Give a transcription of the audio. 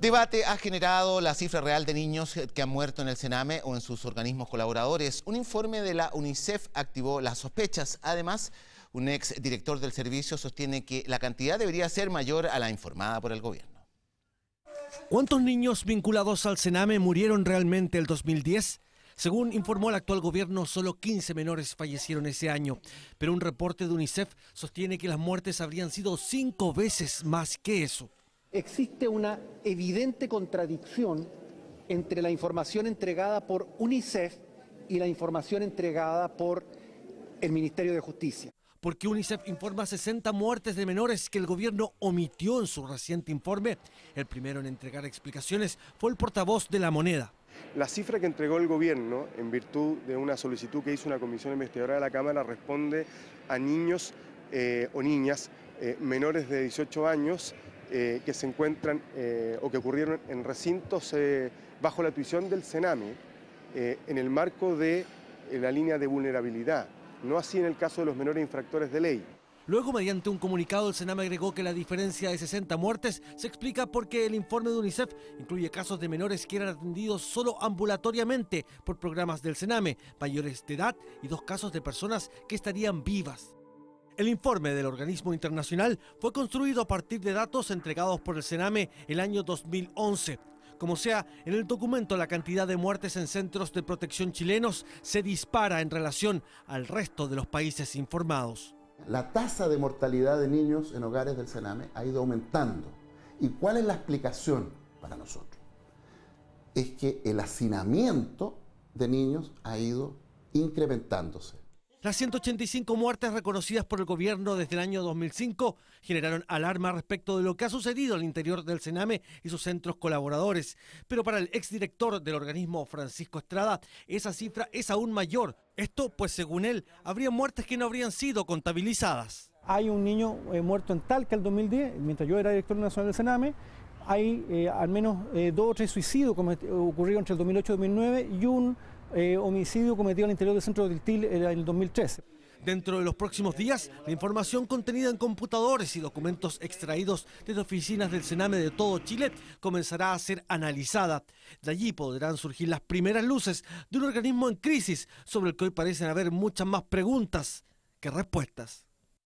Debate ha generado la cifra real de niños que han muerto en el Sename o en sus organismos colaboradores. Un informe de la UNICEF activó las sospechas. Además, un ex director del servicio sostiene que la cantidad debería ser mayor a la informada por el gobierno. ¿Cuántos niños vinculados al Sename murieron realmente el 2010? Según informó el actual gobierno, solo 15 menores fallecieron ese año, pero un reporte de UNICEF sostiene que las muertes habrían sido cinco veces más que eso existe una evidente contradicción entre la información entregada por UNICEF y la información entregada por el Ministerio de Justicia. Porque UNICEF informa 60 muertes de menores que el gobierno omitió en su reciente informe. El primero en entregar explicaciones fue el portavoz de la moneda. La cifra que entregó el gobierno en virtud de una solicitud que hizo una comisión investigadora de la Cámara responde a niños eh, o niñas eh, menores de 18 años eh, que se encuentran eh, o que ocurrieron en recintos eh, bajo la tuición del Sename en el marco de la línea de vulnerabilidad, no así en el caso de los menores infractores de ley. Luego, mediante un comunicado, el Sename agregó que la diferencia de 60 muertes se explica porque el informe de UNICEF incluye casos de menores que eran atendidos solo ambulatoriamente por programas del Sename, mayores de edad y dos casos de personas que estarían vivas. El informe del organismo internacional fue construido a partir de datos entregados por el Sename el año 2011. Como sea, en el documento la cantidad de muertes en centros de protección chilenos se dispara en relación al resto de los países informados. La tasa de mortalidad de niños en hogares del Sename ha ido aumentando. ¿Y cuál es la explicación para nosotros? Es que el hacinamiento de niños ha ido incrementándose. Las 185 muertes reconocidas por el gobierno desde el año 2005 generaron alarma respecto de lo que ha sucedido al interior del Sename y sus centros colaboradores. Pero para el exdirector del organismo, Francisco Estrada, esa cifra es aún mayor. Esto, pues según él, habría muertes que no habrían sido contabilizadas. Hay un niño eh, muerto en Talca el 2010, mientras yo era director nacional del Sename, hay eh, al menos eh, dos o tres suicidios como este, ocurrieron entre el 2008 y 2009 y un eh, homicidio cometido en el interior del centro de Tiltil eh, en el 2013. Dentro de los próximos días, la información contenida en computadores y documentos extraídos de oficinas del Sename de todo Chile comenzará a ser analizada. De allí podrán surgir las primeras luces de un organismo en crisis sobre el que hoy parecen haber muchas más preguntas que respuestas.